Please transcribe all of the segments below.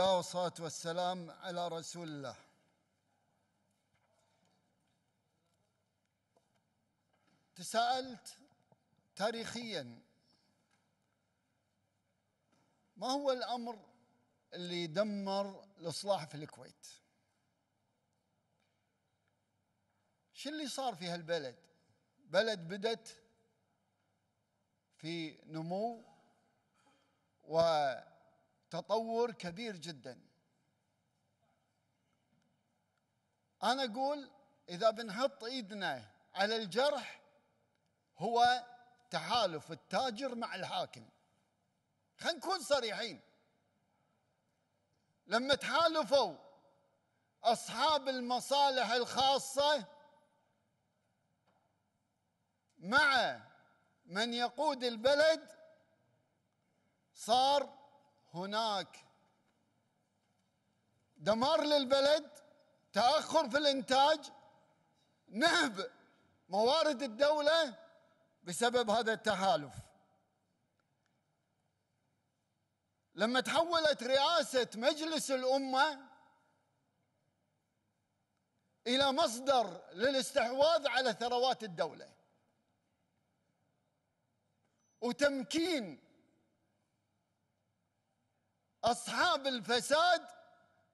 الله والصلاة والسلام على رسول الله تساءلت تاريخيا ما هو الأمر اللي دمر الإصلاح في الكويت شو اللي صار في هالبلد بلد بدت في نمو و تطور كبير جدا انا اقول اذا بنحط ايدنا على الجرح هو تحالف التاجر مع الحاكم خلينا نكون صريحين لما تحالفوا اصحاب المصالح الخاصه مع من يقود البلد صار هناك دمار للبلد تاخر في الانتاج نهب موارد الدوله بسبب هذا التحالف لما تحولت رئاسه مجلس الامه الى مصدر للاستحواذ على ثروات الدوله وتمكين أصحاب الفساد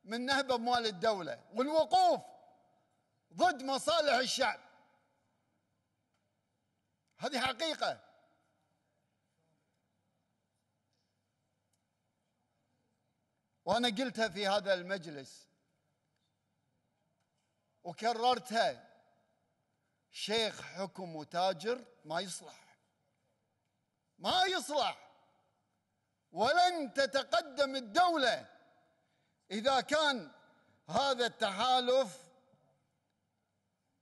من نهب أموال الدولة والوقوف ضد مصالح الشعب هذه حقيقة وأنا قلتها في هذا المجلس وكررتها شيخ حكم وتاجر ما يصلح ما يصلح ولن تتقدم الدولة إذا كان هذا التحالف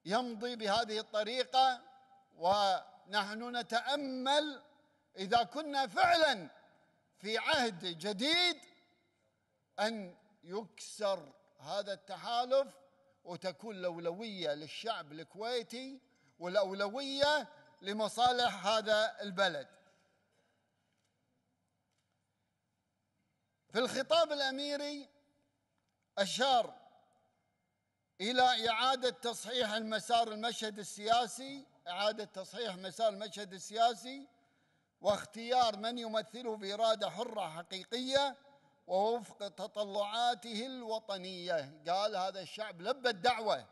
يمضي بهذه الطريقة ونحن نتأمل إذا كنا فعلا في عهد جديد أن يكسر هذا التحالف وتكون الأولوية للشعب الكويتي والأولوية لمصالح هذا البلد في الخطاب الاميري اشار الى اعاده تصحيح المسار المشهد السياسي اعاده تصحيح مسار المشهد السياسي واختيار من يمثله باراده حره حقيقيه ووفق تطلعاته الوطنيه قال هذا الشعب لبى الدعوه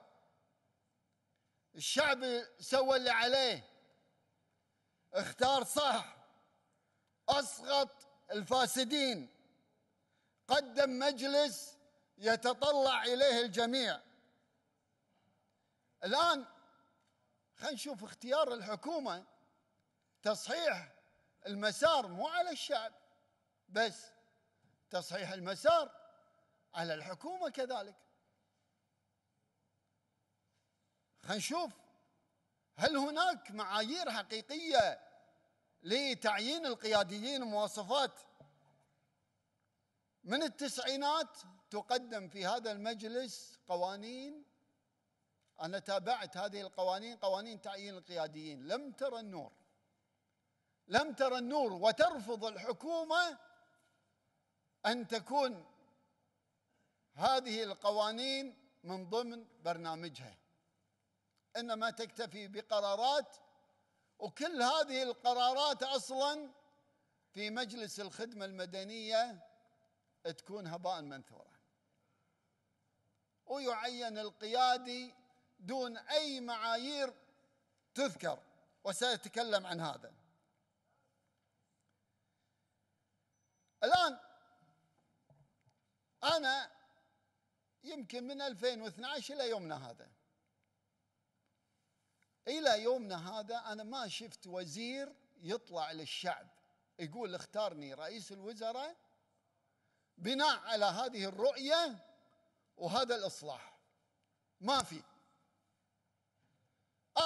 الشعب سوى اللي عليه اختار صح اسقط الفاسدين قدم مجلس يتطلع اليه الجميع الان خلينا نشوف اختيار الحكومه تصحيح المسار مو على الشعب بس تصحيح المسار على الحكومه كذلك خلينا نشوف هل هناك معايير حقيقيه لتعيين القياديين ومواصفات من التسعينات تقدم في هذا المجلس قوانين أنا تابعت هذه القوانين قوانين تعيين القياديين لم ترى النور لم ترى النور وترفض الحكومة أن تكون هذه القوانين من ضمن برنامجها إنما تكتفي بقرارات وكل هذه القرارات أصلا في مجلس الخدمة المدنية تكون هباء منثورا ويعين القيادي دون اي معايير تذكر وسأتكلم عن هذا الآن أنا يمكن من 2012 إلى يومنا هذا إلى يومنا هذا أنا ما شفت وزير يطلع للشعب يقول اختارني رئيس الوزراء بناء على هذه الرؤية وهذا الإصلاح ما في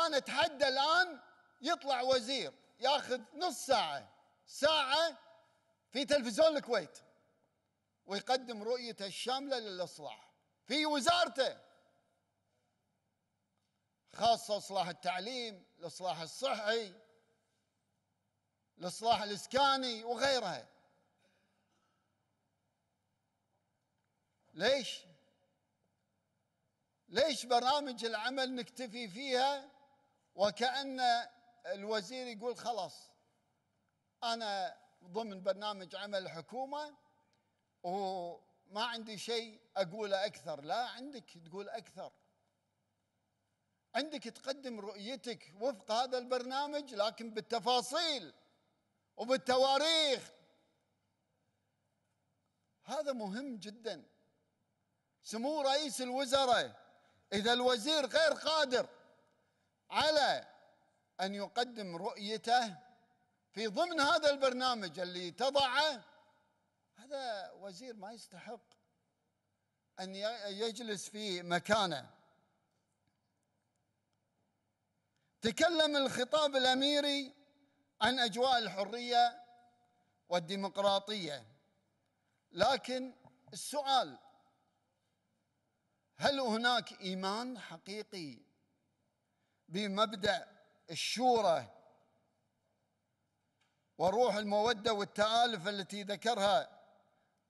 أنا أتحدى الآن يطلع وزير ياخذ نص ساعة ساعة في تلفزيون الكويت ويقدم رؤيته الشاملة للإصلاح في وزارته خاصة إصلاح التعليم الإصلاح الصحي الإصلاح الإسكاني وغيرها ليش ليش برامج العمل نكتفي فيها وكأن الوزير يقول خلاص أنا ضمن برنامج عمل الحكومة وما عندي شيء أقوله أكثر لا عندك تقول أكثر عندك تقدم رؤيتك وفق هذا البرنامج لكن بالتفاصيل وبالتواريخ هذا مهم جدا سمو رئيس الوزراء إذا الوزير غير قادر على أن يقدم رؤيته في ضمن هذا البرنامج اللي تضعه هذا وزير ما يستحق أن يجلس في مكانه تكلم الخطاب الأميري عن أجواء الحرية والديمقراطية لكن السؤال هل هناك ايمان حقيقي بمبدا الشورى وروح الموده والتالف التي ذكرها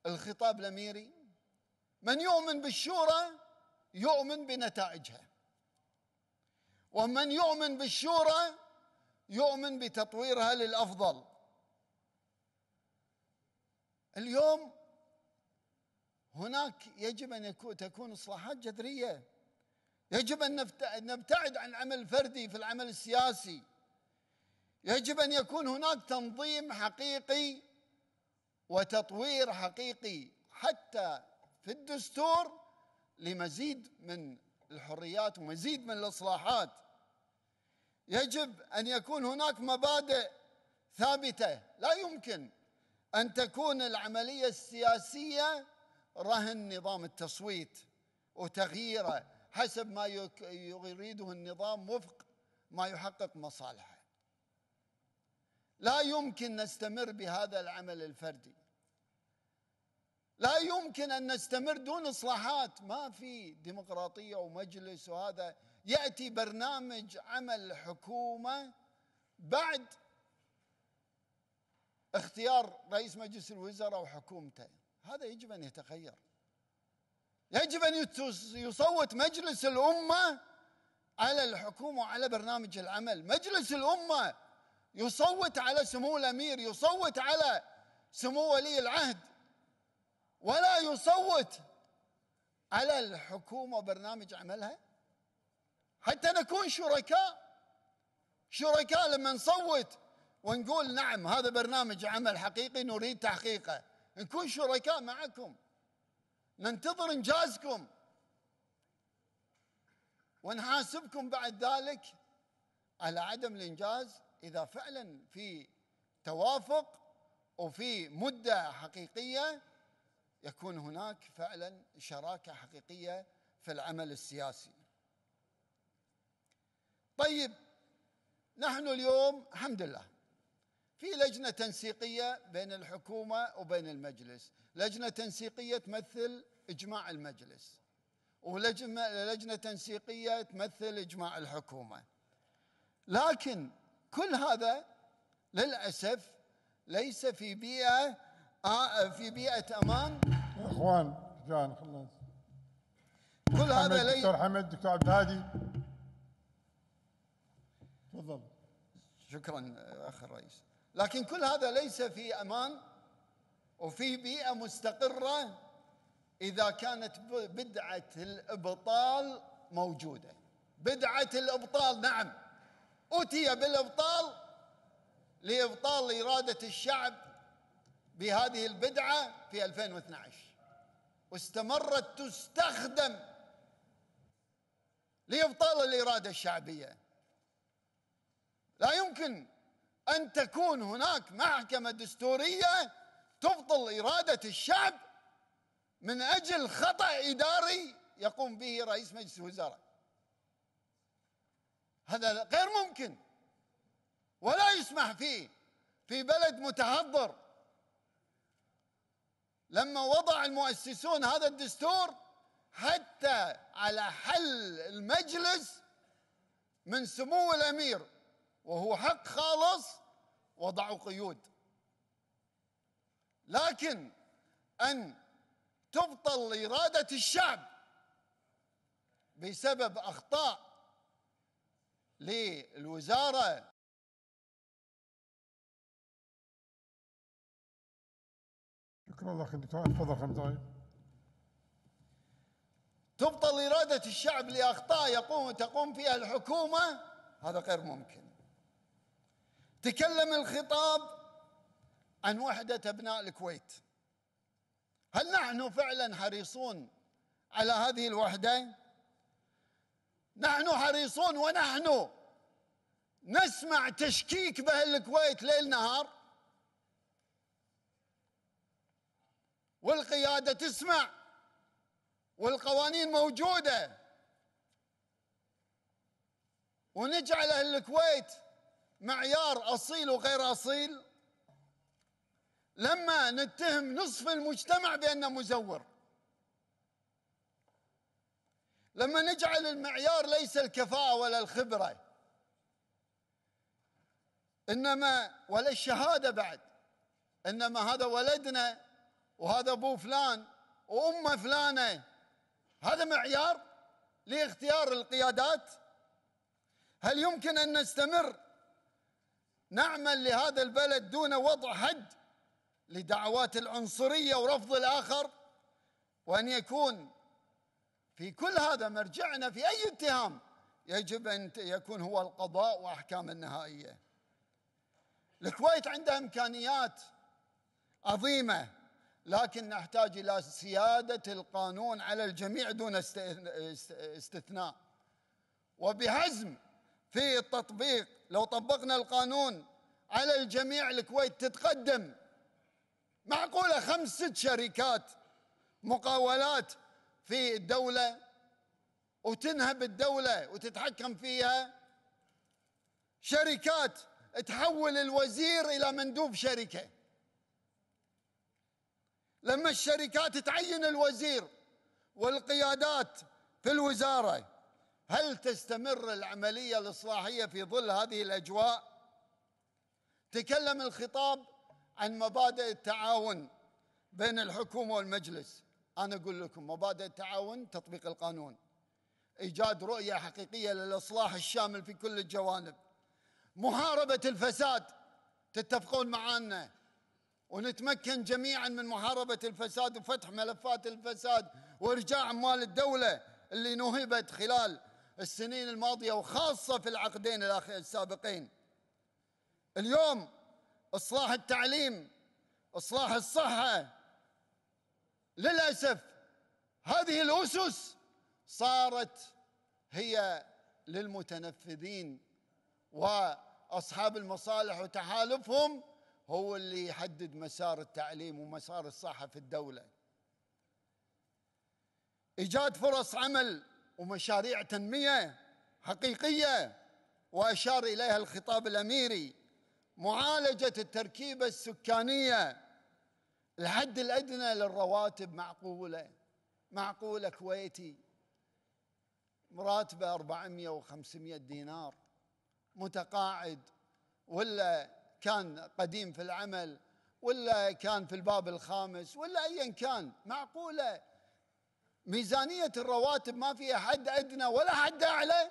الخطاب الاميري من يؤمن بالشورى يؤمن بنتائجها ومن يؤمن بالشورى يؤمن بتطويرها للافضل اليوم هناك يجب أن تكون إصلاحات جذرية يجب أن نبتعد عن العمل الفردي في العمل السياسي يجب أن يكون هناك تنظيم حقيقي وتطوير حقيقي حتى في الدستور لمزيد من الحريات ومزيد من الإصلاحات يجب أن يكون هناك مبادئ ثابتة لا يمكن أن تكون العملية السياسية رهن نظام التصويت وتغييره حسب ما يريده النظام وفق ما يحقق مصالحه لا يمكن نستمر بهذا العمل الفردي لا يمكن ان نستمر دون اصلاحات ما في ديمقراطيه ومجلس وهذا ياتي برنامج عمل حكومه بعد اختيار رئيس مجلس الوزراء وحكومته هذا يجب أن يتغير يجب أن يصوت مجلس الأمة على الحكومة وعلى برنامج العمل مجلس الأمة يصوت على سمو الأمير يصوت على سمو ولي العهد ولا يصوت على الحكومة وبرنامج عملها حتى نكون شركاء شركاء لما نصوت ونقول نعم هذا برنامج عمل حقيقي نريد تحقيقه نكون شركاء معكم ننتظر انجازكم ونحاسبكم بعد ذلك على عدم الانجاز اذا فعلا في توافق وفي مده حقيقيه يكون هناك فعلا شراكه حقيقيه في العمل السياسي. طيب نحن اليوم الحمد لله في لجنة تنسيقية بين الحكومة وبين المجلس لجنة تنسيقية تمثل إجماع المجلس ولجنة تنسيقية تمثل إجماع الحكومة لكن كل هذا للأسف ليس في بيئة آه، في بيئة أمان إخوان جان خلص كل هذا ليس دكتور حمد دكتور عبد الهادي تفضل شكرا أخ الرئيس لكن كل هذا ليس في امان وفي بيئه مستقره اذا كانت بدعه الابطال موجوده بدعه الابطال نعم اتي بالابطال لابطال اراده الشعب بهذه البدعه في 2012 واستمرت تستخدم لابطال الاراده الشعبيه لا يمكن ان تكون هناك محكمه دستوريه تبطل اراده الشعب من اجل خطا اداري يقوم به رئيس مجلس الوزراء هذا غير ممكن ولا يسمح فيه في بلد متهضر لما وضع المؤسسون هذا الدستور حتى على حل المجلس من سمو الامير وهو حق خالص وضعوا قيود لكن ان تبطل اراده الشعب بسبب اخطاء للوزاره شكرا لك دكتور تفضل طيب. تبطل إرادة الشعب لأخطاء يقوم تقوم فيها الحكومة هذا غير ممكن تكلم الخطاب عن وحدة أبناء الكويت هل نحن فعلا حريصون على هذه الوحدة؟ نحن حريصون ونحن نسمع تشكيك بأهل الكويت ليل نهار والقيادة تسمع والقوانين موجودة ونجعل أهل الكويت معيار اصيل وغير اصيل لما نتهم نصف المجتمع بانه مزور لما نجعل المعيار ليس الكفاءه ولا الخبره انما ولا الشهاده بعد انما هذا ولدنا وهذا ابو فلان وامه فلانه هذا معيار لاختيار القيادات هل يمكن ان نستمر نعمل لهذا البلد دون وضع حد لدعوات العنصريه ورفض الاخر وان يكون في كل هذا مرجعنا في اي اتهام يجب ان يكون هو القضاء واحكام النهائيه. الكويت عندها امكانيات عظيمه لكن نحتاج الى سياده القانون على الجميع دون استثناء وبحزم في التطبيق لو طبقنا القانون على الجميع الكويت تتقدم معقولة خمس ست شركات مقاولات في الدولة وتنهب الدولة وتتحكم فيها شركات تحول الوزير إلى مندوب شركة لما الشركات تعين الوزير والقيادات في الوزارة هل تستمر العملية الإصلاحية في ظل هذه الأجواء؟ تكلم الخطاب عن مبادئ التعاون بين الحكومة والمجلس أنا أقول لكم مبادئ التعاون تطبيق القانون إيجاد رؤية حقيقية للإصلاح الشامل في كل الجوانب محاربة الفساد تتفقون معانا ونتمكن جميعا من محاربة الفساد وفتح ملفات الفساد وإرجاع أموال الدولة اللي نهبت خلال السنين الماضية وخاصة في العقدين السابقين اليوم إصلاح التعليم إصلاح الصحة للأسف هذه الأسس صارت هي للمتنفذين وأصحاب المصالح وتحالفهم هو اللي يحدد مسار التعليم ومسار الصحة في الدولة إيجاد فرص عمل ومشاريع تنميه حقيقيه واشار اليها الخطاب الاميري معالجه التركيبه السكانيه الحد الادنى للرواتب معقوله معقوله كويتي مراتبه 400 و500 دينار متقاعد ولا كان قديم في العمل ولا كان في الباب الخامس ولا ايا كان معقوله ميزانية الرواتب ما فيها حد أدنى ولا حد أعلى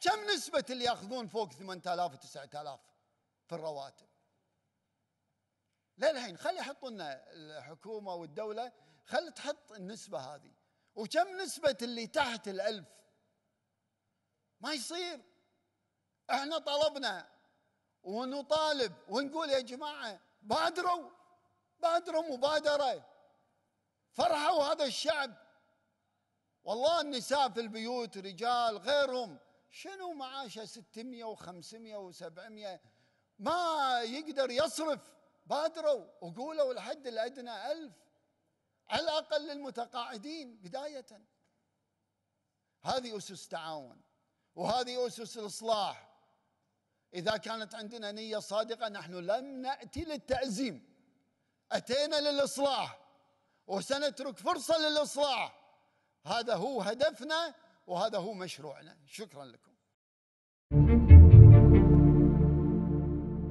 كم نسبة اللي يأخذون فوق 8000 وتسعة 9000 في الرواتب للحين خلي يحطون الحكومة والدولة خلي تحط النسبة هذه وكم نسبة اللي تحت الألف ما يصير احنا طلبنا ونطالب ونقول يا جماعة بادروا بادروا مبادرة فرحوا هذا الشعب والله النساء في البيوت رجال غيرهم شنو معاشه 600 و500 و700 ما يقدر يصرف بادروا وقولوا الحد الأدنى ألف على الأقل للمتقاعدين بداية هذه أسس تعاون وهذه أسس الإصلاح إذا كانت عندنا نية صادقة نحن لم نأتي للتعزيم أتينا للإصلاح وسنترك فرصة للإصلاح هذا هو هدفنا وهذا هو مشروعنا شكرا لكم